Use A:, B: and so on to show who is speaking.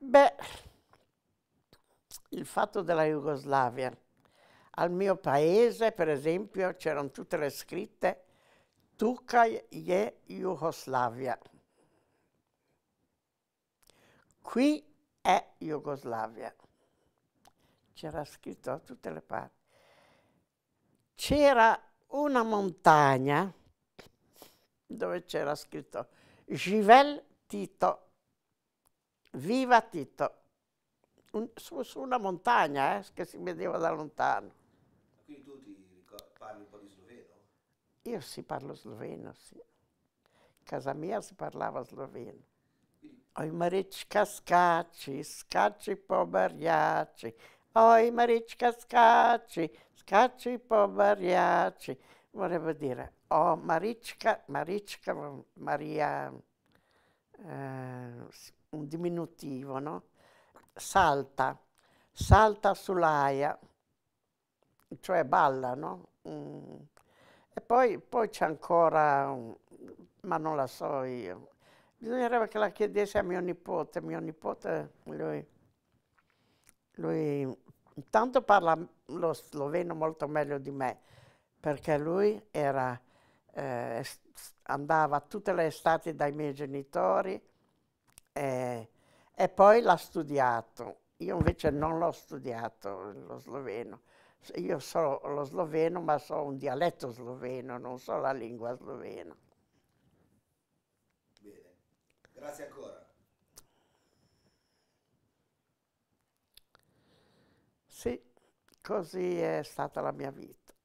A: Beh, il fatto della Jugoslavia. Al mio paese, per esempio, c'erano tutte le scritte Tuka je Jugoslavia. Qui è Jugoslavia. C'era scritto da tutte le parti. C'era una montagna dove c'era scritto Givel Tito Viva Tito! Un, su, su, una montagna eh, che si vedeva da lontano. Quindi tu ti parli un po' di sloveno? Io sì, parlo sloveno, sì. In casa mia si parlava sloveno. Oj Marička scacci, skači po Oi maricca Marička scacci skači po barjači. Volevo dire, oh maricca, maricca, Maria... Eh, un diminutivo, no? Salta, salta sull'aia, cioè balla, no? Mm. E poi, poi c'è ancora, ma non la so io, bisognerebbe che la chiedesse a mio nipote, mio nipote lui, lui intanto parla lo sloveno molto meglio di me, perché lui era, eh, andava tutte le estati dai miei genitori, e poi l'ha studiato. Io invece non l'ho studiato lo sloveno. Io so lo sloveno, ma so un dialetto sloveno, non so la lingua slovena. Bene, grazie ancora. Sì, così è stata la mia vita.